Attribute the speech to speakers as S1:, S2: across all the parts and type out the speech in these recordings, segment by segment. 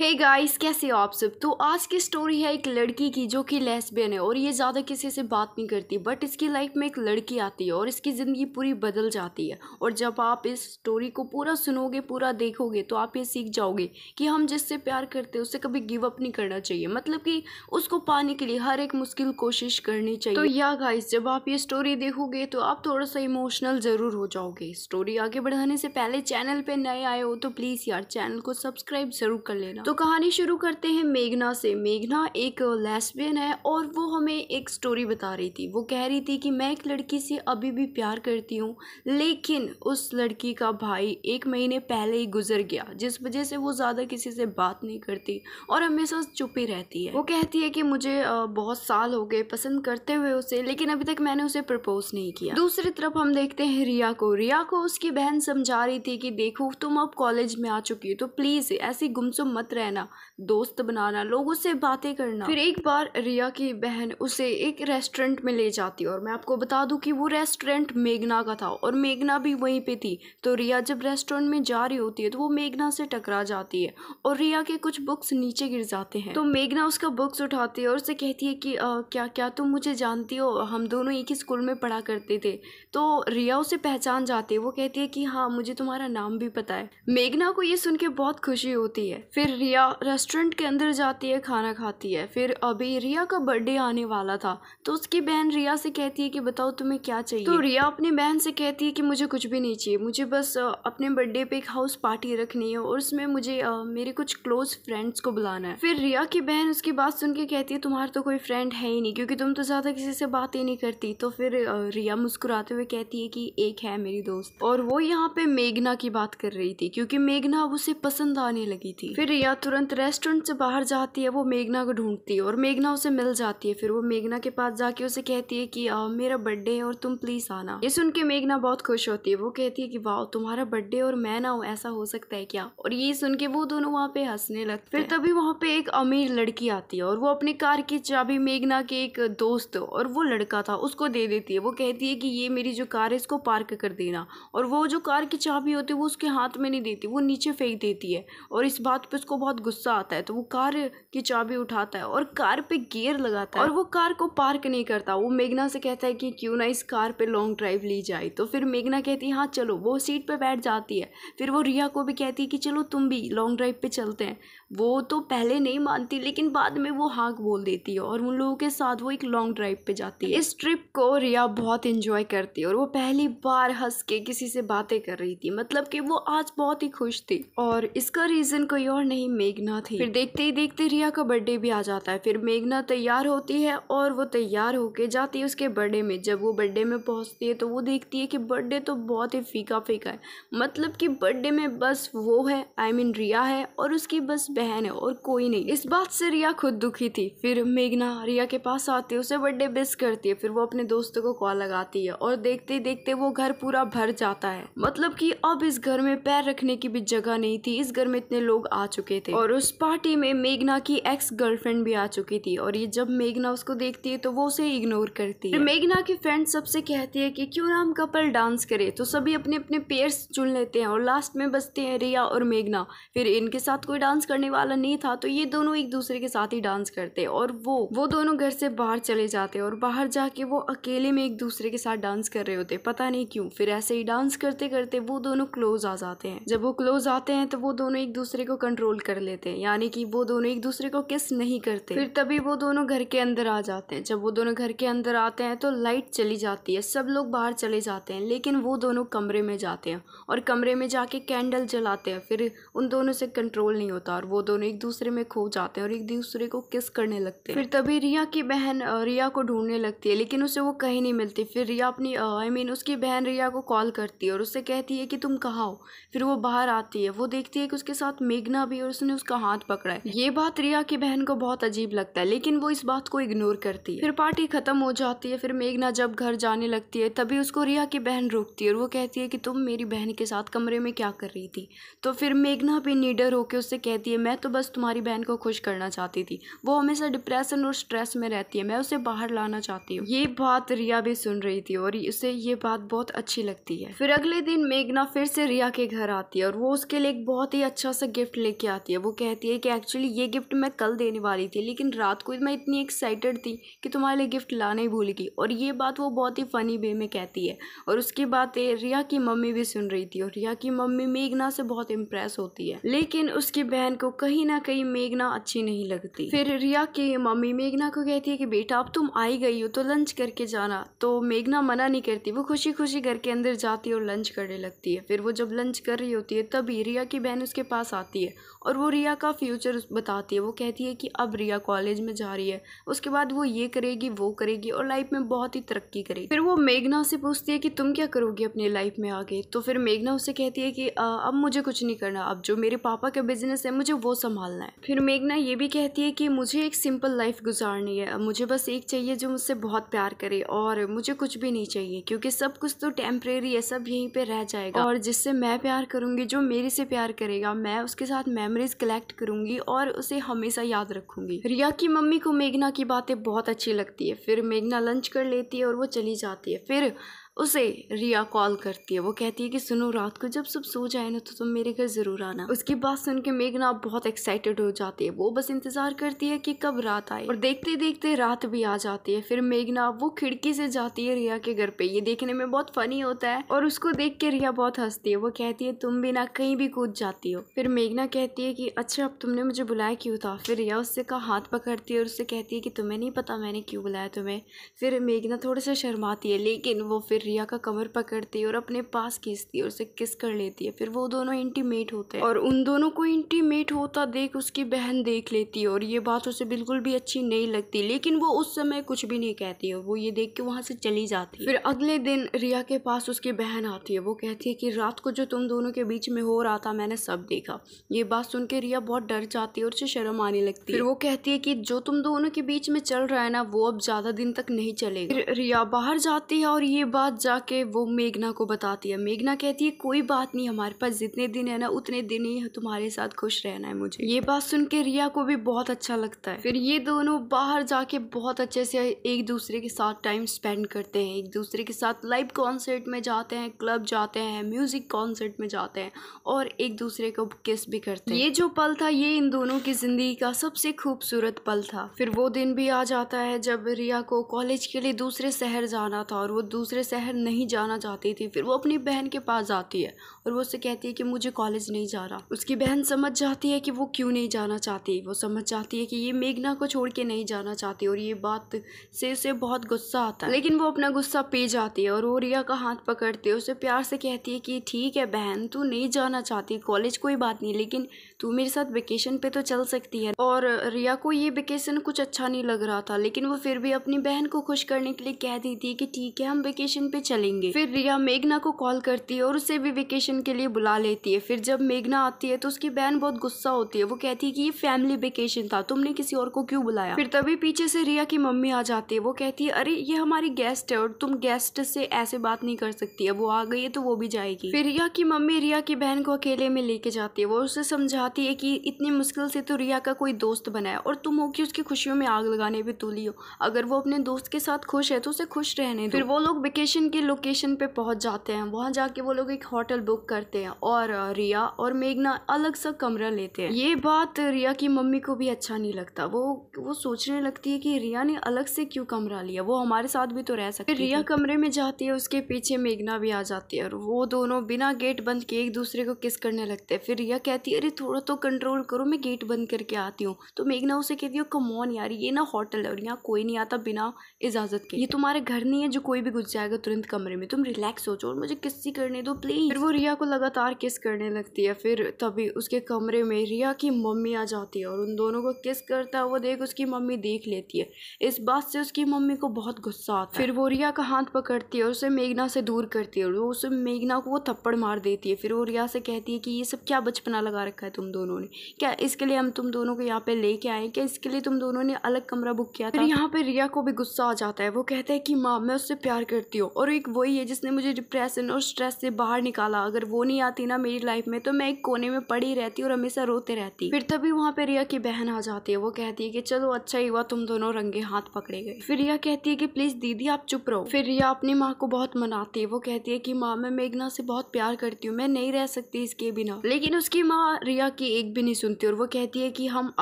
S1: हे hey guys कैसे हो आप सब तो आज की स्टोरी है एक लड़की की जो कि लेस्बियन है और ये ज़्यादा किसी से बात नहीं करती बट इसकी लाइफ में एक लड़की आती है और इसकी ज़िंदगी पूरी बदल जाती है और जब आप इस स्टोरी को पूरा सुनोगे पूरा देखोगे तो आप ये सीख जाओगे कि हम जिससे प्यार करते हैं उससे कभी गिव अप नहीं करना चाहिए मतलब कि उसको पाने के लिए हर एक मुश्किल कोशिश करनी चाहिए तो या गाइस जब आप ये स्टोरी देखोगे तो आप थोड़ा सा इमोशनल ज़रूर हो जाओगे स्टोरी आगे बढ़ाने से पहले चैनल पर नए आए हो तो प्लीज़ यार चैनल को सब्सक्राइब ज़रूर कर लेना तो कहानी शुरू करते हैं मेघना से मेघना एक लेस्बियन है और वो हमें एक स्टोरी बता रही थी वो कह रही थी कि मैं एक लड़की से अभी भी प्यार करती हूँ लेकिन उस लड़की का भाई एक महीने पहले ही गुजर गया जिस वजह से वो ज़्यादा किसी से बात नहीं करती और हमेशा चुपी रहती है वो कहती है कि मुझे बहुत साल हो गए पसंद करते हुए उसे लेकिन अभी तक मैंने उसे प्रपोज नहीं किया दूसरी तरफ हम देखते हैं रिया को रिया को उसकी बहन समझा रही थी कि देखो तुम अब कॉलेज में आ चुकी हो तो प्लीज़ ऐसी गुमसुम मत साथ रहना दोस्त बनाना लोगों से बातें करना फिर एक बार रिया की बहन उसे एक रेस्टोरेंट में ले जाती और मैं आपको बता दूं कि वो रेस्टोरेंट मेघना का था और मेघना भी वहीं पे थी तो रिया जब रेस्टोरेंट में जा रही होती है तो वो मेघना से टकरा जाती है और रिया के कुछ बुक्स नीचे गिर जाते हैं तो मेघना उसका बुक्स उठाती है और उसे कहती है कि आ, क्या क्या तुम मुझे जानती हो हम दोनों एक ही स्कूल में पढ़ा करते थे तो रिया उसे पहचान जाती है वो कहती है कि हाँ मुझे तुम्हारा नाम भी पता है मेघना को ये सुन के बहुत खुशी होती है फिर रिया रेस्टोरेंट के अंदर जाती है खाना खाती है फिर अभी रिया का बर्थडे आने वाला था तो उसकी बहन रिया से कहती है कि बताओ तुम्हें क्या चाहिए तो रिया अपनी बहन से कहती है कि मुझे कुछ भी नहीं चाहिए मुझे बस अपने बर्थडे पे एक हाउस पार्टी रखनी है और उसमें मुझे मेरे कुछ क्लोज फ्रेंड्स को बुलाना है फिर रिया की बहन उसकी बात सुन के कहती है तुम्हारा तो कोई फ्रेंड है ही नहीं क्योंकि तुम तो ज़्यादा किसी से बात ही नहीं करती तो फिर रिया मुस्कुराते हुए कहती है कि एक है मेरी दोस्त और वो यहाँ पे मेघना की बात कर रही थी क्योंकि मेघना अब उसे पसंद आने लगी थी फिर रिया दिया तुरंत रेस्टोरेंट से बाहर जाती है वो मेघना को ढूंढती है और मेघना उसे मिल जाती है फिर वो मेघना के पास जाके उसे कहती है कि आ, मेरा बर्थडे है और तुम प्लीज आना ये सुन के मेघना बहुत खुश होती है वो कहती है कि वाह तुम्हारा बर्थडे और मैं ना हूँ ऐसा हो सकता है क्या और ये सुन के वो दोनों वहाँ पे हंसने लगते फिर तभी वहाँ पे एक अमीर लड़की आती है और वो अपनी कार की चाबी मेघना के एक दोस्त और वो लड़का था उसको दे देती है वो कहती है कि ये मेरी जो कार है इसको पार्क कर देना और वो जो कार की चाबी होती है वो उसके हाथ में नहीं देती वो नीचे फेंक देती है और इस बात पे उसको बहुत गुस्सा आता है तो वो कार की चाबी उठाता है और कार पे गियर लगाता है और वो कार को पार्क नहीं करता वो मेघना से कहता है कि क्यों ना इस कार पे लॉन्ग ड्राइव ली जाए तो फिर मेघना कहती है हाँ चलो वो सीट पे बैठ जाती है फिर वो रिया को भी कहती है कि चलो तुम भी लॉन्ग ड्राइव पे चलते हैं वो तो पहले नहीं मानती लेकिन बाद में वो हाँक बोल देती है और उन लोगों के साथ वो एक लॉन्ग ड्राइव पे जाती है इस ट्रिप को रिया बहुत इंजॉय करती है और वो पहली बार हंस के किसी से बातें कर रही थी मतलब कि वो आज बहुत ही खुश थी और इसका रीज़न कोई और नहीं मेघना थी फिर देखते ही देखते रिया का बर्थडे भी आ जाता है फिर मेघना तैयार होती है और वो तैयार होके जाती है उसके बर्थडे में जब वो बर्थडे में पहुंचती है तो वो देखती है कि बर्थडे तो बहुत ही फीका फीका है मतलब कि बर्थडे में बस वो है आई मीन रिया है और उसकी बस बहन है और कोई नहीं इस बात से रिया खुद दुखी थी फिर मेघना रिया के पास आती है उसे बर्थडे बिस करती है फिर वो अपने दोस्तों को कॉल लगाती है और देखते देखते वो घर पूरा भर जाता है मतलब कि अब इस घर में पैर रखने की भी जगह नहीं थी इस घर में इतने लोग आ चुके थे और उस पार्टी में मेघना की एक्स गर्लफ्रेंड भी आ चुकी थी और ये जब मेघना उसको देखती है तो वो उसे इग्नोर करती है मेघना की फ्रेंड सबसे कहती है कि क्यों ना हम कपल डांस करे तो सभी अपने अपने पेयर्स चुन लेते हैं और लास्ट में बचते हैं रिया और मेघना फिर इनके साथ कोई डांस करने पढ़ाई वाला नहीं था तो ये दोनों एक दूसरे के साथ ही डांस करते और वो वो दोनों घर से बाहर चले जाते और बाहर जाके वो अकेले में एक दूसरे के साथ डांस कर रहे होते पता नहीं क्यों फिर ऐसे ही डांस करते करते वो दोनों क्लोज आ जाते हैं जब वो क्लोज आते हैं तो वो दोनों एक दूसरे को कंट्रोल कर लेते हैं यानी कि वो दोनों एक दूसरे को किस नहीं करते फिर तभी वो दोनों घर के अंदर आ जाते हैं जब वो दोनों घर के अंदर आते हैं तो लाइट चली जाती है सब लोग बाहर चले जाते हैं लेकिन वो दोनों कमरे में जाते हैं और कमरे में जाके कैंडल जलाते हैं फिर उन दोनों से कंट्रोल नहीं होता और वो दोनों एक दूसरे में खो जाते हैं और एक दूसरे को किस करने लगते हैं फिर तभी रिया की बहन रिया को ढूंढने लगती है लेकिन उसे वो कहीं नहीं मिलती फिर रिया अपनी आई I मीन mean, उसकी बहन रिया को कॉल करती है और उससे कहती है कि तुम कहाँ हो फिर वो बाहर आती है वो देखती है कि उसके साथ मेघना भी और उसने उसका हाथ पकड़ा है ये बात रिया की बहन को बहुत अजीब लगता है लेकिन वो इस बात को इग्नोर करती है फिर पार्टी खत्म हो जाती है फिर मेघना जब घर जाने लगती है तभी उसको रिया की बहन रोकती है और वो कहती है कि तुम मेरी बहन के साथ कमरे में क्या कर रही थी तो फिर मेघना भी नीडर होकर उससे कहती है मैं तो बस तुम्हारी बहन को खुश करना चाहती थी वो हमेशा डिप्रेशन और स्ट्रेस में रहती है मैं उसे बाहर लाना चाहती हूँ ये बात रिया भी सुन रही थी और उसे ये बात बहुत अच्छी लगती है फिर अगले दिन मेघना फिर से रिया के घर आती है और वो उसके लिए एक बहुत ही अच्छा सा गिफ्ट लेके आती है वो कहती है कि एक्चुअली ये गिफ्ट मैं कल देने वाली थी लेकिन रात को मैं इतनी एक्साइटेड थी कि तुम्हारे लिए गिफ्ट ला ही भूल गई और ये बात वो बहुत ही फ़नी वे में कहती है और उसकी बात रिया की मम्मी भी सुन रही थी और रिया की मम्मी मेघना से बहुत इम्प्रेस होती है लेकिन उसकी बहन को कहीं ना कहीं मेघना अच्छी नहीं लगती फिर रिया की मम्मी मेघना को कहती है कि बेटा अब तुम आई गई हो तो लंच करके जाना तो मेघना मना नहीं करती वो खुशी खुशी घर के अंदर जाती है और लंच करने लगती है फिर वो जब लंच कर रही होती है तभी रिया की बहन उसके पास आती है और वो रिया का फ्यूचर बताती है वो कहती है कि अब रिया कॉलेज में जा रही है उसके बाद वो ये करेगी वो करेगी और लाइफ में बहुत ही तरक्की करेगी फिर वो मेघना से पूछती है कि तुम क्या करोगी अपनी लाइफ में आगे तो फिर मेघना उससे कहती है कि आ, अब मुझे कुछ नहीं करना अब जो मेरे पापा का बिजनेस है मुझे वो संभालना है फिर मेघना ये भी कहती है कि मुझे एक सिंपल लाइफ गुजारनी है मुझे बस एक चाहिए जो मुझसे बहुत प्यार करे और मुझे कुछ भी नहीं चाहिए क्योंकि सब कुछ तो टेम्परेरी है सब यहीं पर रह जाएगा और जिससे मैं प्यार करूंगी जो मेरे से प्यार करेगा मैं उसके साथ मैं मेमोरीज कलेक्ट करूंगी और उसे हमेशा याद रखूंगी रिया की मम्मी को मेघना की बातें बहुत अच्छी लगती है फिर मेघना लंच कर लेती है और वो चली जाती है फिर उसे रिया कॉल करती है वो कहती है कि सुनो रात को जब सब सो जाए ना तो तुम मेरे घर ज़रूर आना उसकी बात सुन के मेघना बहुत एक्साइटेड हो जाती है वो बस इंतज़ार करती है कि कब रात आए और देखते देखते रात भी आ जाती है फिर मेघना वो खिड़की से जाती है रिया के घर पे ये देखने में बहुत फनी होता है और उसको देख के रिया बहुत हंसती है वो कहती है तुम भी ना कहीं भी कूद जाती हो फिर मेघना कहती है कि अच्छा अब तुमने मुझे बुलाया क्यों था फिर रिया उससे का हाथ पकड़ती है और उससे कहती है कि तुम्हें नहीं पता मैंने क्यों बुलाया तुम्हें फिर मेघना थोड़ा सा शर्माती है लेकिन वो फिर रिया का कमर पकड़ती है और अपने पास खींचती है और उसे किस कर लेती है फिर वो दोनों इंटीमेट होते हैं और उन दोनों को इंटीमेट होता देख उसकी बहन देख लेती है और ये बात उसे बिल्कुल भी अच्छी नहीं लगती लेकिन वो उस समय कुछ भी नहीं कहती है वो ये देख के वहाँ से चली जाती है फिर अगले दिन रिया के पास उसकी बहन आती है वो कहती है कि रात को जो तुम दोनों के बीच में हो रहा था मैंने सब देखा ये बात सुन के रिया बहुत डर जाती है और उसे शर्म आने लगती है फिर वो कहती है कि जो तुम दोनों के बीच में चल रहा है ना वो अब ज़्यादा दिन तक नहीं चलेगा फिर रिया बाहर जाती है और ये बात साथ जाके वो मेघना को बताती है मेघना कहती है कोई बात नहीं हमारे पास जितने दिन है ना उतने दिन ही तुम्हारे साथ खुश रहना है मुझे ये बात सुन के रिया को भी बहुत अच्छा लगता है फिर ये दोनों बाहर जाके बहुत अच्छे से एक दूसरे के साथ टाइम स्पेंड करते हैं एक दूसरे के साथ लाइव कॉन्सर्ट में जाते हैं क्लब जाते हैं म्यूजिक कॉन्सर्ट में जाते हैं और एक दूसरे को किस भी करते हैं ये जो पल था ये इन दोनों की जिंदगी का सबसे खूबसूरत पल था फिर वो दिन भी आ जाता है जब रिया को कॉलेज के लिए दूसरे शहर जाना था और वो दूसरे शहर शहर नहीं जाना चाहती थी फिर वो अपनी बहन के पास जाती है और वो उससे कहती है कि मुझे कॉलेज नहीं जा रहा उसकी बहन समझ जाती है कि वो क्यों नहीं जाना चाहती वो समझ जाती है कि ये मेघना को छोड़ के नहीं जाना चाहती और ये बात से उसे बहुत गुस्सा आता है लेकिन वो अपना गुस्सा पी जाती है और वो रिया का हाथ पकड़ती है उसे प्यार से कहती है कि ठीक है बहन तू नहीं जाना चाहती कॉलेज कोई बात नहीं लेकिन तू मेरे साथ वेकेशन पे तो चल सकती है और रिया को ये वेकेशन कुछ अच्छा नहीं लग रहा था लेकिन वो फिर भी अपनी बहन को खुश करने के लिए कह देती है कि ठीक है हम वेकेशन पे चलेंगे फिर रिया मेघना को कॉल करती है और उसे भी वेकेशन वेकेशन के लिए बुला लेती है फिर जब मेघना आती है तो उसकी बहन बहुत गुस्सा होती है वो कहती है कि ये फैमिली वेकेशन था तुमने किसी और को क्यों बुलाया फिर तभी पीछे से रिया की मम्मी आ जाती है वो कहती है अरे ये हमारी गेस्ट है और तुम गेस्ट से ऐसे बात नहीं कर सकती है वो आ गई है तो वो भी जाएगी फिर रिया की मम्मी रिया की बहन को अकेले में लेके जाती है वो उसे समझाती है कि इतनी मुश्किल से तो रिया का कोई दोस्त बनाए और तुम हो कि उसकी खुशियों में आग लगाने भी तुली हो अगर वो अपने दोस्त के साथ खुश है तो उसे खुश रहने फिर वो लोग वेकेशन के लोकेशन पे पहुंच जाते हैं वहाँ जाके वो लोग एक होटल बुक बुक करते हैं और रिया और मेघना अलग सा कमरा लेते हैं ये बात रिया की मम्मी को भी अच्छा नहीं लगता वो वो सोचने लगती है कि रिया ने अलग से क्यों कमरा लिया वो हमारे साथ भी तो रह सकती रिया कमरे में जाती है उसके पीछे मेघना भी आ जाती है और वो दोनों बिना गेट बंद के एक दूसरे को किस करने लगते हैं फिर रिया कहती है अरे थोड़ा तो कंट्रोल करो मैं गेट बंद करके आती हूँ तो मेघना उसे कहती है कमोन यार ये ना होटल है और यहाँ कोई नहीं आता बिना इजाजत के ये तुम्हारे घर नहीं है जो कोई भी घुस जाएगा तुरंत कमरे में तुम रिलैक्स हो जाओ और मुझे किसी करने दो प्लीज फिर वो रिया रिया को लगातार किस करने लगती है फिर तभी उसके कमरे में रिया की मम्मी आ जाती है और उन दोनों को किस करता है वो देख उसकी मम्मी देख लेती है इस बात से उसकी मम्मी को बहुत गुस्सा आता है फिर वो रिया का हाथ पकड़ती है और उसे मेघना से दूर करती है और वो उसे मेघना को वो थप्पड़ मार देती है फिर वो रिया से कहती है कि ये सब क्या बचपना लगा रखा है तुम दोनों ने क्या इसके लिए हम तुम दोनों को यहाँ पे लेके आए क्या इसके लिए तुम दोनों ने अलग कमरा बुक किया था यहाँ पे रिया को भी गुस्सा आ जाता है वो कहते हैं कि माँ मैं उससे प्यार करती हूँ और एक वही है जिसने मुझे डिप्रेशन और स्ट्रेस से बाहर निकाला अगर अगर वो नहीं आती ना मेरी लाइफ में तो मैं एक कोने में पड़ी रहती और हमेशा रोते रहती फिर तभी वहाँ पे रिया की बहन आ जाती है वो कहती है कि चलो अच्छा ही हुआ तुम दोनों रंगे हाथ पकड़े गए फिर रिया कहती है कि प्लीज दीदी आप चुप रहो फिर रिया अपनी माँ को बहुत मनाती है वो कहती है कि माँ मैं मेघना से बहुत प्यार करती हूँ मैं नहीं रह सकती इसके बिना लेकिन उसकी माँ रिया की एक भी नहीं सुनती और वो कहती है की हम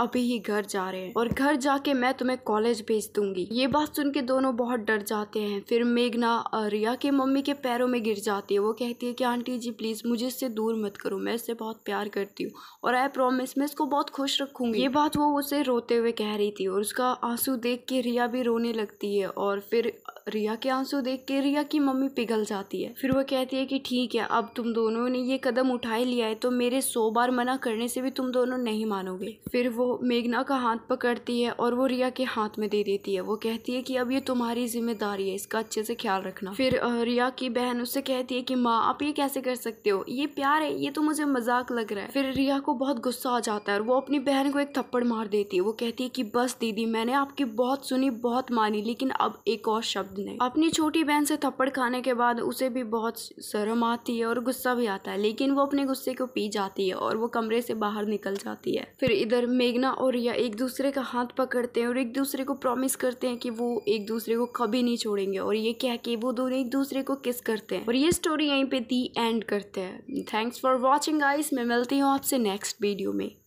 S1: अभी ही घर जा रहे हैं और घर जाके मैं तुम्हें कॉलेज भेज दूंगी ये बात सुन के दोनों बहुत डर जाते हैं फिर मेघना रिया के मम्मी के पैरों में गिर जाती है वो कहती है कि आंटी जी प्लीज प्लीज़ मुझे इससे दूर मत करो मैं इससे बहुत प्यार करती हूँ और आई प्रॉमिस मैं इसको बहुत खुश रखूँगी ये बात वो उसे रोते हुए कह रही थी और उसका आंसू देख के रिया भी रोने लगती है और फिर रिया के आंसू देख के रिया की मम्मी पिघल जाती है फिर वो कहती है कि ठीक है अब तुम दोनों ने ये कदम ही लिया है तो मेरे सौ बार मना करने से भी तुम दोनों नहीं मानोगे फिर वो मेघना का हाथ पकड़ती है और वो रिया के हाथ में दे देती है वो कहती है कि अब ये तुम्हारी जिम्मेदारी है इसका अच्छे से ख्याल रखना फिर रिया की बहन उससे कहती है कि माँ आप ये कैसे कर सकते हो ये प्यार है ये तो मुझे मजाक लग रहा है फिर रिया को बहुत गुस्सा आ जाता है और वो अपनी बहन को एक थप्पड़ मार देती है वो कहती है कि बस दीदी मैंने आपकी बहुत सुनी बहुत मानी लेकिन अब एक और शब्द खुद नहीं अपनी छोटी बहन से थप्पड़ खाने के बाद उसे भी बहुत शर्म आती है और गुस्सा भी आता है लेकिन वो अपने गुस्से को पी जाती है और वो कमरे से बाहर निकल जाती है फिर इधर मेघना और रिया एक दूसरे का हाथ पकड़ते हैं और एक दूसरे को प्रॉमिस करते हैं कि वो एक दूसरे को कभी नहीं छोड़ेंगे और ये कह के वो दोनों एक दूसरे को किस करते हैं और ये स्टोरी यहीं पे दी एंड करते हैं थैंक्स फॉर वॉचिंग आइस मैं मिलती हूँ आपसे नेक्स्ट वीडियो में